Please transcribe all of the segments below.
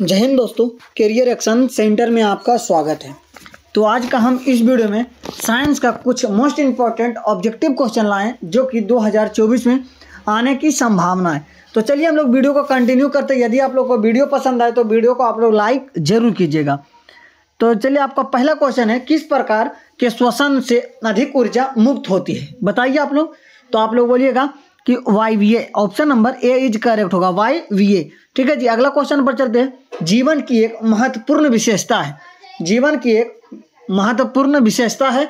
जय हिंद दोस्तों career action centre में आपका स्वागत है तो आज का हम इस वीडियो में साइंस का कुछ मोस्ट इम्पॉर्टेंट ऑब्जेक्टिव क्वेश्चन लाएँ जो कि 2024 में आने की संभावना है तो चलिए हम लोग वीडियो को कंटिन्यू करते हैं यदि आप लोग को वीडियो पसंद आए तो वीडियो को आप लोग लाइक जरूर कीजिएगा तो चलिए आपका पहला क्वेश्चन है किस प्रकार के श्वसन से अधिक ऊर्जा मुक्त होती है बताइए आप लोग तो आप लोग बोलिएगा कि Y V A option number A is correct होगा वाई वी ए ठीक है जी अगला क्वेश्चन पर चलते हैं जीवन की एक महत्वपूर्ण विशेषता है जीवन की एक महत्वपूर्ण विशेषता है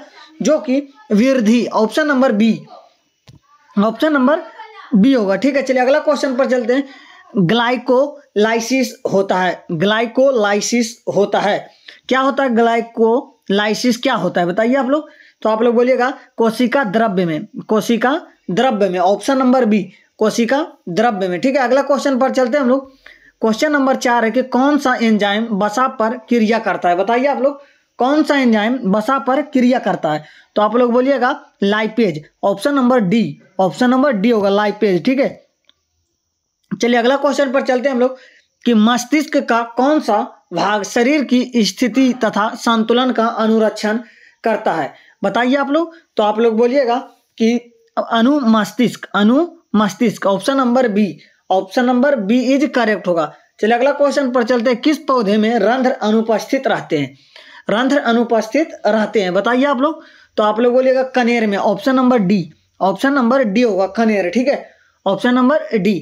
जो कि वृद्धि option number B option number B होगा ठीक है चलिए अगला क्वेश्चन पर चलते हैं ग्लाइकोलाइसिस होता है ग्लाइकोलाइसिस होता है क्या होता है ग्लाइकोलाइसिस क्या होता है बताइए आप लोग तो आप लोग बोलिएगा कोशिका द्रव्य में कोशिका द्रव्य में ऑप्शन नंबर बी कोशिका द्रव्य में ठीक है अगला क्वेश्चन पर चलते हैं हम लोग क्वेश्चन नंबर चार है कि कौन सा एंजाइम बसा पर क्रिया करता है बताइए आप लोग कौन सा एंजाइम बसा पर क्रिया करता है तो आप लोग बोलिएगा lipase option number D option number D होगा लाइपेज ठीक है चलिए अगला क्वेश्चन पर चलते हैं हम लोग कि मस्तिष्क का कौन सा भाग शरीर की स्थिति तथा संतुलन का अनुरक्षण करता है बताइए आप लोग तो आप लोग बोलिएगा कि अनु मस्तिष्क अनु मस्तिष्क option number B option number B is correct होगा चलिए अगला क्वेश्चन पर चलते हैं किस पौधे में रंध्र अनुपस्थित रहते हैं रंध्र अनुपस्थित रहते हैं बताइए आप लोग तो आप लोग बोलिएगा कनेर में option number D option number D होगा कनेर ठीक है ऑप्शन नंबर डी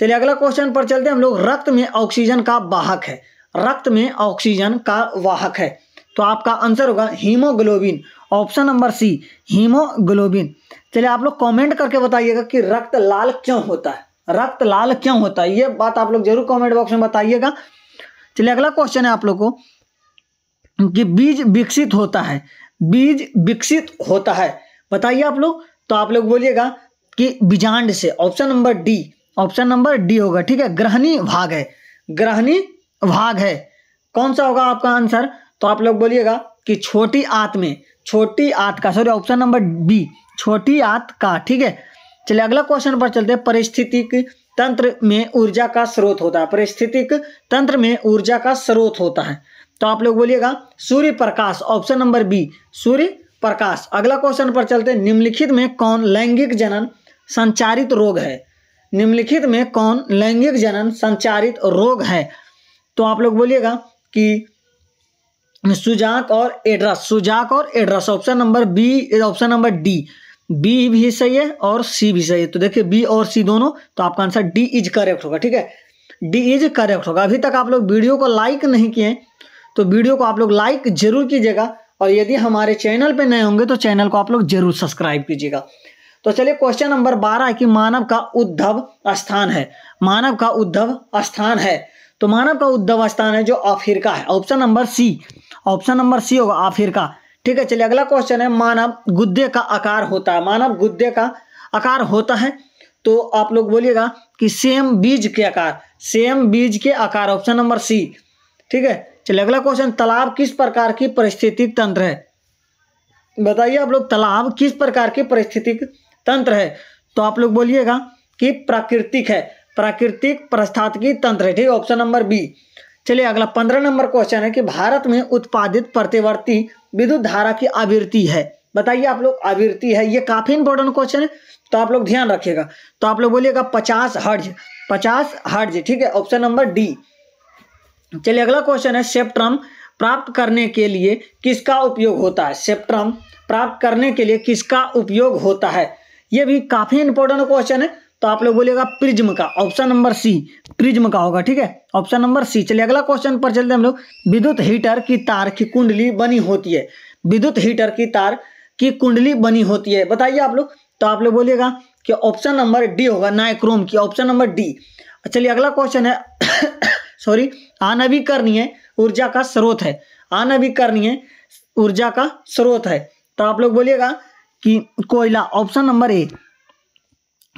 चलिए अगला क्वेश्चन पर चलते हैं हम लोग रक्त में ऑक्सीजन का वाहक है रक्त में ऑक्सीजन का वाहक है तो आपका आंसर होगा haemoglobin option number C haemoglobin चलिए आप लोग कमेंट करके बताइएगा कि रक्त लाल क्यों होता है रक्त लाल क्यों होता है ये बात आप लोग जरूर कमेंट बॉक्स में बताइएगा चलिए अगला क्वेश्चन है आप लोग को कि बीज विकसित होता है बीज विकसित होता है बताइए आप लोग तो आप लोग बोलिएगा कि बीजांड से option number D option number D होगा ठीक है ग्रहणी भाग है ग्रहणी भाग है कौन सा होगा आपका आंसर तो आप लोग बोलिएगा कि छोटी आत्मे छोटी आंत का सॉरी ऑप्शन नंबर बी छोटी आंत का ठीक है चलिए अगला क्वेश्चन पर चलते हैं परिस्थितिक तंत्र में ऊर्जा का स्रोत होता है परिस्थितिक तंत्र में ऊर्जा का स्रोत होता है तो आप लोग बोलिएगा सूर्य प्रकाश ऑप्शन नंबर बी सूर्य प्रकाश अगला क्वेश्चन पर चलते निम्नलिखित में कौन लैंगिक जनन संचारित रोग है निम्नलिखित में कौन लैंगिक जनन संचारित रोग है तो आप लोग बोलिएगा कि सुजाक और एड्रस सुजाक और एड्रस option number B option number D B भी सही है और सी भी सही है तो देखिए बी और सी दोनों तो आपका आंसर डी इज करेक्ट होगा ठीक है डी इज करेक्ट होगा अभी तक आप लोग वीडियो को लाइक नहीं किए तो वीडियो को आप लोग लाइक जरूर कीजिएगा और यदि हमारे चैनल पर नए होंगे तो चैनल को आप लोग जरूर सब्सक्राइब कीजिएगा तो चलिए क्वेश्चन नंबर बारह है कि मानव का उद्धव स्थान है मानव का उद्धव स्थान है तो मानव का उद्धव स्थान है जो अफ्रीका है option number C option number C होगा आफिर का ठीक है चलिए अगला क्वेश्चन है मानव गुद्दे का आकार होता है मानव गुद्दे का आकार होता है तो आप लोग बोलिएगा कि सेम बीज के आकार सेम बीज के आकार ऑप्शन नंबर सी ठीक है चलिए अगला क्वेश्चन तालाब किस प्रकार की परिस्थितिक तंत्र है बताइए आप लोग तालाब किस प्रकार की परिस्थितिक तंत्र है तो आप लोग बोलिएगा कि प्राकृतिक है प्राकृतिक की तंत्र है ठीक है ऑप्शन नंबर बी चलिए अगला पंद्रह नंबर क्वेश्चन है कि भारत में उत्पादित प्रतिवर्ती विद्युत धारा की आवृत्ति है बताइए आप लोग आवृत्ति है ये काफ़ी इंपॉर्टेंट क्वेश्चन है तो आप लोग ध्यान रखिएगा तो आप लोग बोलिएगा पचास हर्ज पचास हर्ज ठीक है ऑप्शन नंबर डी चलिए अगला क्वेश्चन है सेप्ट्रम प्राप्त करने के लिए किसका उपयोग होता है सेप्ट्रम प्राप्त करने के लिए किसका उपयोग होता है ये भी काफ़ी इंपॉर्टेंट क्वेश्चन है तो आप लोग बोलिएगा प्रिज्म का ऑप्शन नंबर सी प्रिज्म का होगा ठीक है ऑप्शन नंबर सी चलिए अगला क्वेश्चन पर चलते हम लोग विद्युत हीटर की तार की कुंडली बनी होती है विद्युत हीटर की तार की कुंडली बनी होती है बताइए आप लोग तो आप लोग बोलिएगा कि ऑप्शन नंबर डी होगा नाइक्रोम की ऑप्शन नंबर डी चलिए अगला क्वेश्चन है सॉरी अनवीकरणीय ऊर्जा का स्रोत है अनवीकरणीय ऊर्जा का स्रोत है तो आप लोग बोलिएगा कि कोयला option number A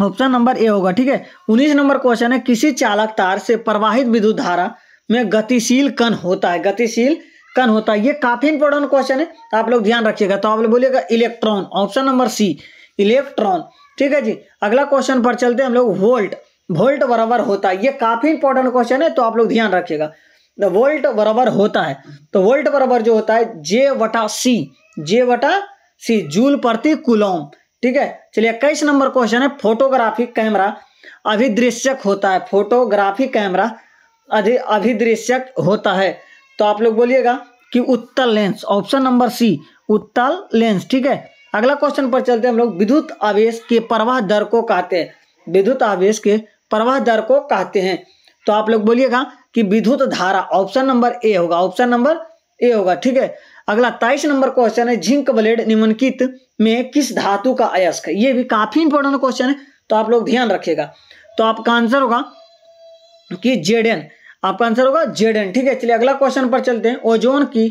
option number A होगा ठीक है उन्नीस नंबर क्वेश्चन है किसी चालक तार से प्रवाहित विद्युत धारा में गतिशील कण होता है गतिशील कण होता है ये काफी इंपॉर्टेंट क्वेश्चन है आप लोग ध्यान रखिएगा तो आप लोग बोलिएगा electron option number C electron ठीक है जी अगला क्वेश्चन पर चलते हैं हम लोग वोल्ट वोल्ट बराबर होता है ये काफी इंपॉर्टेंट क्वेश्चन है तो आप लोग ध्यान रखिएगा वोल्ट तो बराबर होता है तो वोल्ट बराबर जो होता है जे वटा सी जे वटा सी जूल प्रति कुलोम ठीक है चलिए इक्कीस नंबर क्वेश्चन है फोटोग्राफिक कैमरा अभिदृश्यक होता है फोटोग्राफी कैमरा अभिदृश्यक होता है तो आप लोग बोलिएगा कि उत्तल लेंस ऑप्शन नंबर सी उत्तल लेंस ठीक है अगला क्वेश्चन पर चलते हैं हम लोग विद्युत आवेश के प्रवाह दर को कहते हैं विद्युत आवेश के प्रवाह दर को कहते हैं तो आप लोग बोलिएगा कि विद्युत धारा ऑप्शन नंबर ए होगा ऑप्शन नंबर ए होगा ठीक है अगला ताइस नंबर क्वेश्चन है जिंक ब्लेड निम्नकित में किस धातु का अयस्क है ये भी काफी इंपॉर्टेंट क्वेश्चन है तो आप लोग ध्यान रखिएगा तो आपका आंसर होगा कि जेडेन आपका आंसर होगा जेडेन ठीक है चलिए अगला क्वेश्चन पर चलते हैं ओजोन की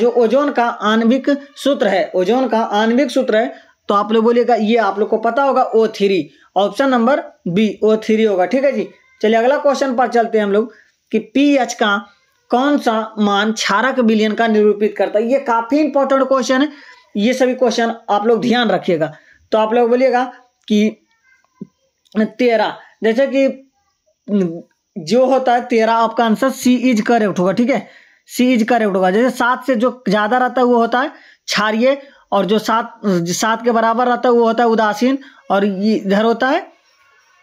जो ओजोन का आणविक सूत्र है ओजोन का आणविक सूत्र है तो आप लोग बोलिएगा ये आप लोग को पता होगा O three option number B O three होगा ठीक है जी चलिए अगला क्वेश्चन पर चलते हैं हम लोग कि पी एच का कौन सा मान छारक विलयन का निरूपित करता है ये काफी इंपॉर्टेंट क्वेश्चन है ये सभी क्वेश्चन आप लोग ध्यान रखिएगा तो आप लोग बोलिएगा कि तेरह जैसे कि जो होता है तेरह आपका आंसर सी इज करेक्ट होगा ठीक है सी इज करेक्ट होगा जैसे सात से जो ज़्यादा रहता है वो होता है क्षारिय और जो सात सात के बराबर रहता है वो होता है उदासीन और ये इधर होता है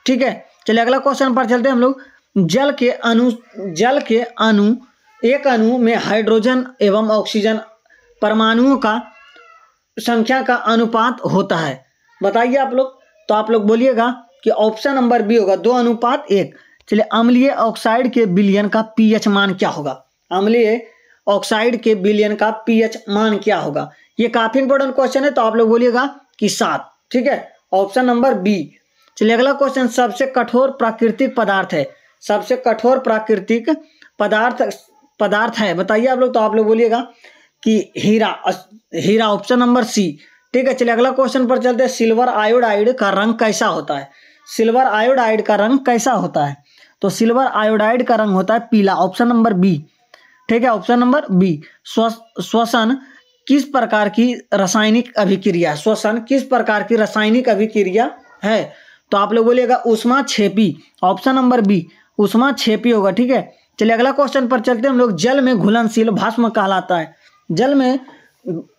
ठीक है चलिए अगला क्वेश्चन पर चलते हैं हम लोग जल के अनु जल के अनु एक अणु में हाइड्रोजन एवं ऑक्सीजन परमाणुओं का संख्या का अनुपात होता है बताइए आप लोग तो आप लोग बोलिएगा कि ऑप्शन नंबर बी होगा दो अनुपात एक चलिए अम्लीय ऑक्साइड के बिलियन का पीएच मान क्या होगा अम्लीय ऑक्साइड के बिलियन का पीएच मान क्या होगा ये काफ़ी इंपोर्टेंट क्वेश्चन है तो आप लोग बोलिएगा कि सात ठीक है ऑप्शन नंबर बी चलिए अगला क्वेश्चन सबसे कठोर प्राकृतिक पदार्थ है सबसे कठोर प्राकृतिक पदार्थ पदार्थ है बताइए आप लोग तो आप लोग बोलिएगा कि हीरा हीरा ऑप्शन नंबर सी ठीक है चलिए अगला क्वेश्चन पर चलते हैं सिल्वर आयोडाइड का रंग कैसा होता है सिल्वर आयोडाइड का रंग कैसा होता है तो सिल्वर आयोडाइड का रंग होता है पीला ऑप्शन नंबर बी ठीक है ऑप्शन नंबर बी श्वसन किस प्रकार की रासायनिक अभिक्रिया श्वसन किस प्रकार की रासायनिक अभिक्रिया है तो आप लोग बोलिएगा उष्मा छेपी ऑप्शन नंबर बी उष्मा छेपी होगा ठीक है चलिए अगला क्वेश्चन पर चलते हैं हम लोग जल में घुलनशील भस्म कहलाता है जल में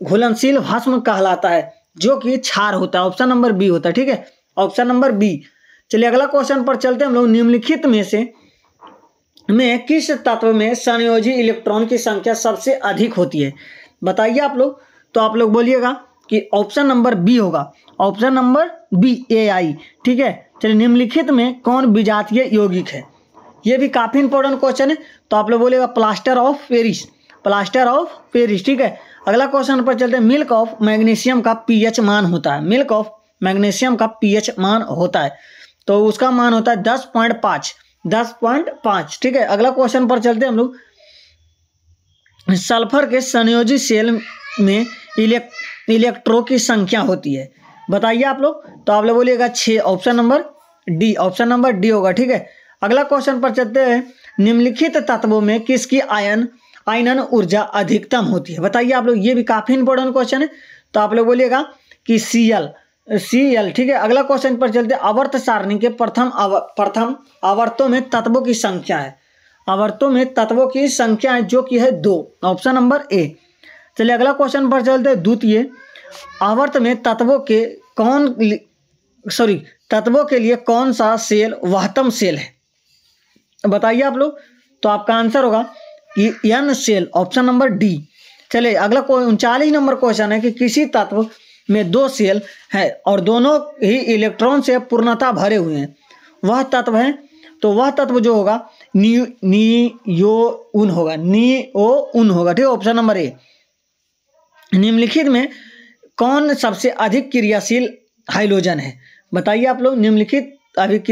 घुलनशील भस्म कहलाता है जो कि क्षार होता है ऑप्शन नंबर बी होता है ठीक है ऑप्शन नंबर बी चलिए अगला क्वेश्चन पर चलते हैं हम लोग निम्नलिखित में से में किस तत्व में संयोजी इलेक्ट्रॉन की संख्या सबसे अधिक होती है बताइए आप लोग तो आप लोग बोलिएगा कि ऑप्शन नंबर बी होगा option number B A I ठीक है चलिए निम्नलिखित में कौन विजातीय यौगिक है ये भी काफ़ी इंपॉर्टेंट क्वेश्चन है तो आप लोग बोलेगा plaster of Paris plaster of Paris ठीक है अगला क्वेश्चन पर चलते हैं मिल्क ऑफ मैग्नीशियम का पीएच मान होता है मिल्क ऑफ मैग्नीशियम का पीएच मान होता है तो उसका मान होता है दस पॉइंट पाँच दस पॉइंट पाँच ठीक है अगला क्वेश्चन पर चलते हैं हम लोग सल्फर के संयोजित सेल में इलेक् इलेक्ट्रो की संख्या होती है बताइए आप लोग तो आप लोग बोलिएगा छः option number D option number D होगा ठीक है अगला क्वेश्चन पर चलते हैं निम्नलिखित तत्वों में किसकी आयन आयनन ऊर्जा अधिकतम होती है बताइए आप लोग ये भी काफ़ी इंपॉर्टेंट क्वेश्चन है तो आप लोग बोलिएगा कि सी एल सी एल ठीक है अगला क्वेश्चन पर चलते अवर्त सारणी के प्रथम प्रथम अवर्तों में तत्वों की संख्या है अवर्तों में तत्वों की संख्या है जो कि है दो ऑप्शन नंबर ए चलिए अगला क्वेश्चन पर चलते द्वितीय अवर्त में तत्वों के कौन सॉरी तत्वों के लिए कौन सा सेल वहतम सेल है बताइए आप लोग तो आपका आंसर होगा यन सेल ऑप्शन नंबर डी चले अगला कोई उनचालीस नंबर क्वेश्चन है कि किसी तत्व में दो सेल है और दोनों ही इलेक्ट्रॉन से पूर्णता भरे हुए हैं वह तत्व है तो वह तत्व जो होगा नी नी यो उन होगा नी ओ उन होगा ठीक है ऑप्शन नंबर ए निम्नलिखित में कौन सबसे अधिक क्रियाशील हाइड्रोजन है बताइए आप लोग निम्नलिखित अधिक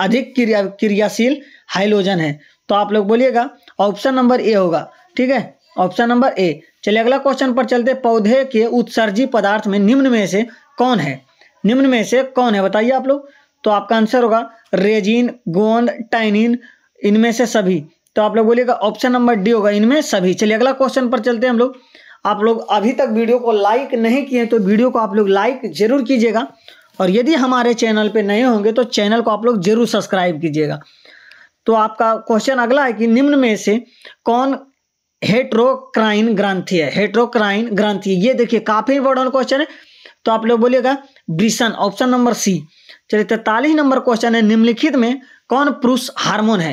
अधिक क्रिया क्रियाशील हाइलोजन है तो आप लोग बोलिएगा ऑप्शन नंबर ए होगा ठीक है ऑप्शन नंबर ए चलिए अगला क्वेश्चन पर चलते पौधे के उत्सर्जी पदार्थ में निम्न में से कौन है निम्न में से कौन है बताइए आप लोग तो आपका आंसर होगा रेजिन गोंद टाइनिन इनमें से सभी तो आप लोग बोलिएगा ऑप्शन नंबर डी होगा इनमें सभी चलिए अगला क्वेश्चन पर चलते हैं हम लोग आप लोग अभी तक वीडियो को लाइक नहीं किए तो वीडियो को आप लोग लाइक जरूर कीजिएगा और यदि हमारे चैनल पर नए होंगे तो चैनल को आप लोग जरूर सब्सक्राइब कीजिएगा तो आपका क्वेश्चन अगला है कि निम्न में से कौन हेट्रोक्राइन ग्रंथी है हेट्रोक्राइन ग्रंथी ये देखिए काफी इंपॉर्टेंट क्वेश्चन है तो आप लोग बोलिएगा ब्रिसन ऑप्शन नंबर सी चलिए तैतालीस नंबर क्वेश्चन है निम्नलिखित में कौन पुरुष हार्मोन है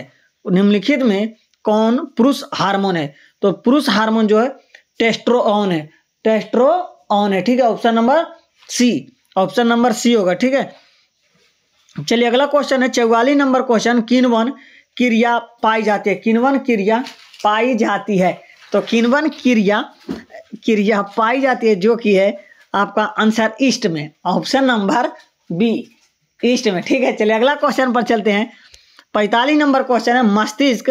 निम्नलिखित में कौन पुरुष हार्मोन है तो पुरुष हार्मोन जो है ऑन है ऑन है ठीक है option number C option number C होगा ठीक है चलिए अगला क्वेश्चन है चौवालीस नंबर क्वेश्चन किन वन क्रिया पाई जाती है किनवन क्रिया पाई जाती है तो किनवन क्रिया क्रिया पाई जाती है जो कि है आपका आंसर ईस्ट में ऑप्शन नंबर बी ईस्ट में ठीक है चलिए अगला क्वेश्चन पर चलते हैं पैंतालीस नंबर क्वेश्चन है मस्तिष्क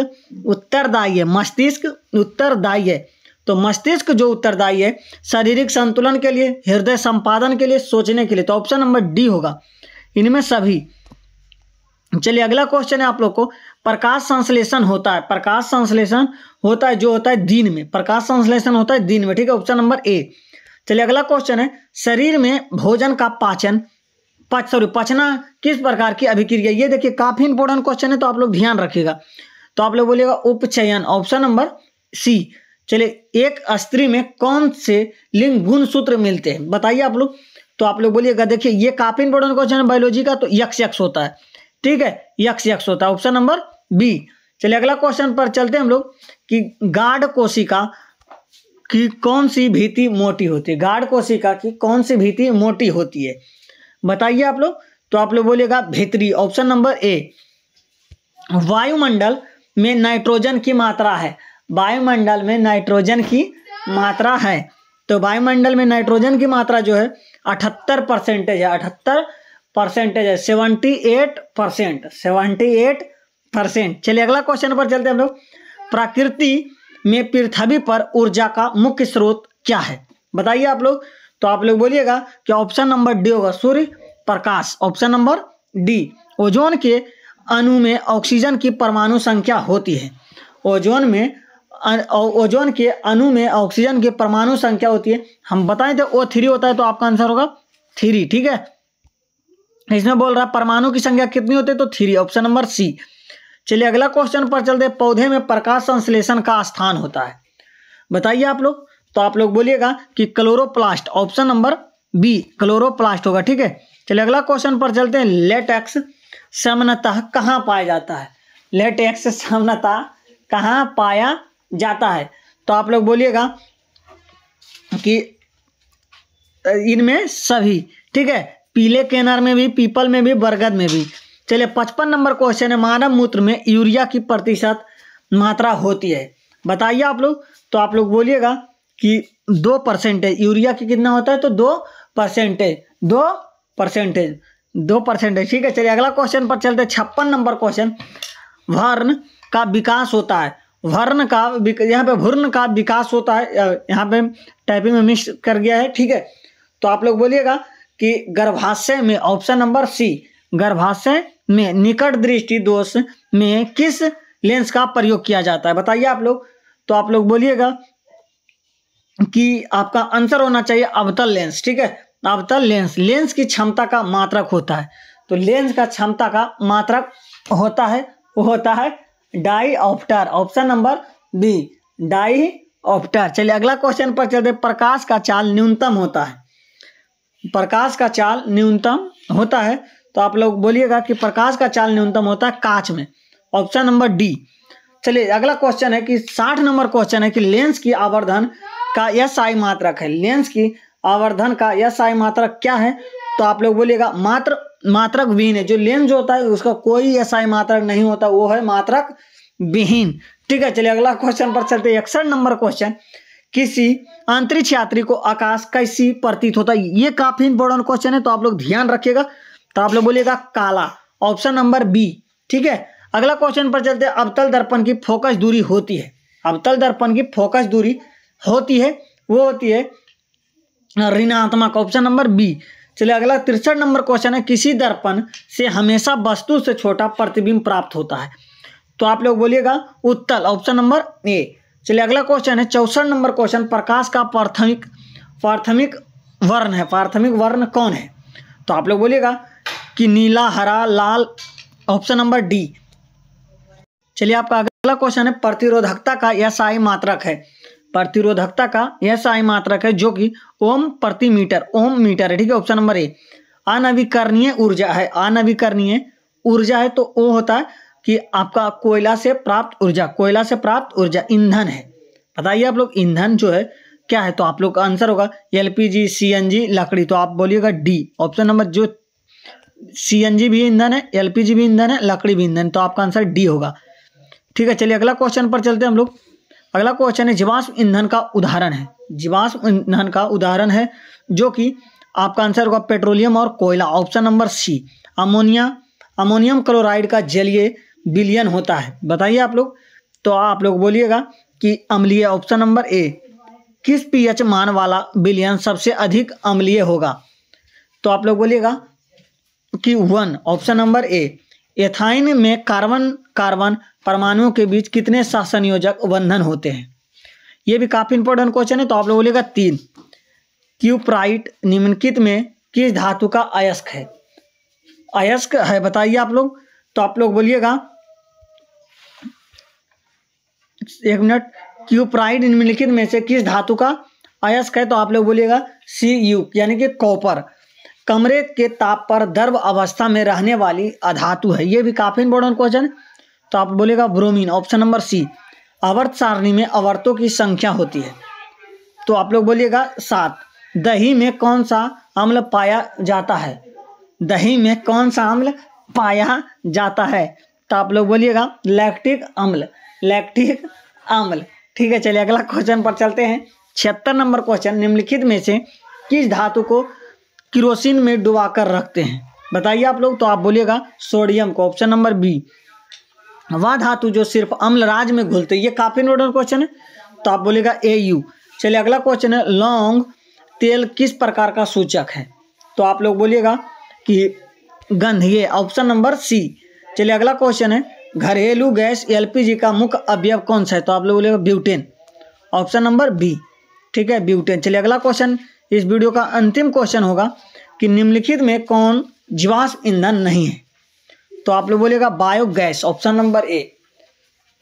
उत्तरदायी है मस्तिष्क उत्तरदायी है तो मस्तिष्क जो उत्तरदायी है शारीरिक संतुलन के लिए हृदय संपादन के लिए सोचने के लिए तो ऑप्शन नंबर डी होगा इनमें सभी चलिए अगला क्वेश्चन है आप लोग को प्रकाश संश्लेषण होता है प्रकाश संश्लेषण होता है जो होता है दिन में प्रकाश संश्लेषण होता है दिन में ठीक है ऑप्शन नंबर ए चलिए अगला क्वेश्चन है शरीर में भोजन का पाचन पच सॉरी पचना किस प्रकार की अभिक्रिया ये देखिए काफी इंपोर्टेंट क्वेश्चन है तो आप लोग ध्यान रखिएगा तो आप लोग बोलिएगा उपचयन ऑप्शन नंबर सी चलिए एक स्त्री में कौन से लिंग गुण सूत्र मिलते हैं बताइए आप लोग तो आप लोग बोलिएगा देखिए ये काफी इंपोर्टेंट क्वेश्चन है बायोलॉजी का तो यक्ष यक्ष होता है ठीक है यक्ष यक्ष होता है ऑप्शन नंबर बी चलिए अगला क्वेश्चन पर चलते हैं हम लोग कि गाढ़ कोशिका की कौन सी भीति मोटी होती है गाढ़ कोशिका की कौन सी भीति मोटी होती है बताइए आप लोग तो आप लोग बोलेगा भीतरी ऑप्शन नंबर ए वायुमंडल में नाइट्रोजन की मात्रा है वायुमंडल में नाइट्रोजन की मात्रा है तो वायुमंडल में नाइट्रोजन की मात्रा जो है अठहत्तर परसेंटेज है अठहत्तर परसेंटेज है seventy eight percent seventy eight percent चलिए अगला क्वेश्चन पर चलते हैं हम लोग प्रकृति में पृथ्वी पर ऊर्जा का मुख्य स्रोत क्या है बताइए आप लोग तो आप लोग बोलिएगा कि ऑप्शन नंबर डी होगा सूर्य प्रकाश ऑप्शन नंबर डी ओजोन के अणु में ऑक्सीजन की परमाणु संख्या होती है ओजोन में ओजोन के अणु में ऑक्सीजन की परमाणु संख्या होती है हम बताएं तो ओ थ्री होता है तो आपका आंसर होगा थ्री ठीक है इसमें बोल रहा है परमाणु की संख्या कितनी होती है तो थ्री ऑप्शन नंबर सी चलिए अगला क्वेश्चन पर चलते पौधे में प्रकाश संश्लेषण का स्थान होता है बताइए आप लोग तो आप लोग बोलिएगा कि chloroplast option number B chloroplast होगा ठीक है चलिए अगला क्वेश्चन पर चलते हैं लेटेक्स सामनतः कहाँ पाया जाता है लेटेक्स समनता कहाँ पाया जाता है तो आप लोग बोलिएगा कि इनमें सभी ठीक है पीले केनर में भी पीपल में भी बरगद में भी चलिए पचपन नंबर क्वेश्चन है मानव मूत्र में यूरिया की प्रतिशत मात्रा होती है बताइए आप लोग तो आप लोग बोलिएगा कि दो परसेंटेज यूरिया की कितना होता है तो दो परसेंटेज दो परसेंटेज दो परसेंटेज ठीक है चलिए अगला क्वेश्चन पर चलते छप्पन नंबर क्वेश्चन वर्ण का विकास होता है वर्ण का यहाँ पे भूर्ण का विकास होता है यहाँ पे टाइपिंग में मिस कर गया है ठीक है तो आप लोग बोलिएगा कि गर्भाशय में ऑप्शन नंबर सी गर्भाशय में निकट दृष्टि दोष में किस लेंस का प्रयोग किया जाता है बताइए आप लोग तो आप लोग बोलिएगा कि आपका आंसर होना चाहिए अवतल लेंस ठीक है अवतल लेंस लेंस की क्षमता का मात्रक होता है तो लेंस का क्षमता का मात्रक होता है वो होता है dioptre option number B dioptre चलिए अगला क्वेश्चन पर चलते प्रकाश का चाल न्यूनतम होता है प्रकाश का चाल न्यूनतम होता है तो आप लोग बोलिएगा कि प्रकाश का चाल न्यूनतम होता है कांच में ऑप्शन नंबर डी चलिए अगला क्वेश्चन है कि साठ नंबर क्वेश्चन है कि लेंस की आवर्धन का एस आई मात्रक है लेंस की आवर्धन का एस आई मात्रक क्या है तो आप लोग बोलिएगा मात्र मात्रक विहीन है जो लेंस जो होता है उसका कोई एस आई मात्रक नहीं होता वो है मात्रक विहीन ठीक है चलिए अगला क्वेश्चन पर चलते इकसठ नंबर क्वेश्चन किसी अंतरिक्ष यात्री को आकाश कैसी प्रतीत होता है ये काफी इंपोर्टेंट क्वेश्चन है तो आप लोग ध्यान रखिएगा तो आप लोग बोलिएगा काला ऑप्शन नंबर बी ठीक है अगला क्वेश्चन पर चलते हैं अवतल दर्पण की फोकस दूरी होती है अवतल दर्पण की फोकस दूरी होती है वो होती है ऋणात्मक ऑप्शन नंबर बी चलिए अगला तिरसठ नंबर क्वेश्चन है किसी दर्पण से हमेशा वस्तु से छोटा प्रतिबिंब प्राप्त होता है तो आप लोग बोलिएगा उत्तल ऑप्शन नंबर ए चलिए अगला क्वेश्चन है चौसठ नंबर क्वेश्चन प्रकाश का प्राथमिक प्राथमिक वर्ण है प्राथमिक वर्ण कौन है तो आप लोग बोलिएगा कि नीला हरा लाल ऑप्शन नंबर डी चलिए आपका अगला क्वेश्चन है प्रतिरोधकता का एस आई मात्रक है प्रतिरोधकता का एस आई मात्रक है जो कि ओम प्रति मीटर ओम मीटर है ठीक है ऑप्शन नंबर ए अनवीकरणीय ऊर्जा है अनवीकरणीय ऊर्जा है तो ओ होता है कि आपका कोयला से प्राप्त ऊर्जा कोयला से प्राप्त ऊर्जा ईंधन है बताइए आप लोग ईंधन जो है क्या है तो आप लोग का आंसर होगा LPG CNG C N G लकड़ी तो आप बोलिएगा डी ऑप्शन नंबर जो सीएनजी भी ईंधन है एलपीजी भी ईंधन है लकड़ी भी ईंधन तो आपका आंसर डी होगा ठीक है चलिए अगला क्वेश्चन पर चलते हैं हम लोग अगला क्वेश्चन है जीवाश्म ईंधन का उदाहरण है जीवाश्म ईंधन का उदाहरण है जो कि आपका आंसर होगा पेट्रोलियम और कोयला option number C ammonia ammonium chloride का जलीय बिलियन होता है बताइए आप लोग तो आप लोग बोलिएगा कि अम्लीय ऑप्शन नंबर ए किस पीएच मान वाला बिलियन सबसे अधिक अम्लीय होगा तो आप लोग बोलिएगा कि one option number A ethyne में कार्बन कार्बन परमाणुओं के बीच कितने सहसंयोजक बंधन होते हैं ये भी काफ़ी इंपॉर्टेंट क्वेश्चन है तो आप लोग बोलेगा तीन क्यूप्राइट निम्नलिखित में किस धातु का अयस्क है अयस्क है बताइए आप लोग तो आप लोग बोलिएगा एक मिनट क्यूप्राइड निम्नलिखित में से किस धातु का अयस्क है तो आप लोग बोलिएगा सी यू यानी कि कॉपर कमरे के ताप पर द्रव अवस्था में रहने वाली अधातु है ये भी काफ़ी इंपॉर्टेंट क्वेश्चन तो आप बोलेगा ब्रोमीन ऑप्शन नंबर सी अवर्त सारणी में अवर्तों की संख्या होती है तो आप लोग बोलिएगा सात दही में कौन सा अम्ल पाया जाता है दही में कौन सा अम्ल पाया जाता है तो आप लोग बोलिएगा लैक्टिक अम्ल लैक्टिक अम्ल ठीक है चलिए अगला क्वेश्चन पर चलते हैं छिहत्तर नंबर क्वेश्चन निम्नलिखित में से किस धातु को किरोसिन में डुबाकर रखते हैं बताइए आप लोग तो आप बोलिएगा सोडियम को ऑप्शन नंबर बी वह धातु जो सिर्फ अम्ल राज में घुलते ये काफ़ी इंपोर्टेंट क्वेश्चन है तो आप बोलेगा ए यू चलिए अगला क्वेश्चन है लौंग तेल किस प्रकार का सूचक है तो आप लोग बोलिएगा कि गंध ये ऑप्शन नंबर सी चलिए अगला क्वेश्चन है घरेलू गैस एलपीजी का मुख्य अवयव कौन सा है तो आप लोग बोलिएगा ब्यूटेन ऑप्शन नंबर बी ठीक है ब्यूटेन चलिए अगला क्वेश्चन इस वीडियो का अंतिम क्वेश्चन होगा कि निम्नलिखित में कौन जीवाश ईंधन नहीं है तो आप लोग बोलेगा बायोगैस ऑप्शन नंबर ए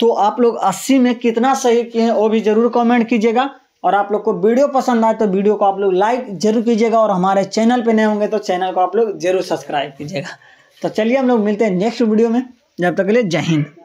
तो आप लोग 80 में कितना सही किए हैं वो भी ज़रूर कमेंट कीजिएगा और आप लोग को वीडियो पसंद आए तो वीडियो को आप लोग लाइक जरूर कीजिएगा और हमारे चैनल पे नए होंगे तो चैनल को आप लोग जरूर सब्सक्राइब कीजिएगा तो चलिए हम लोग मिलते हैं नेक्स्ट वीडियो में जब तक के लिए जय हिंद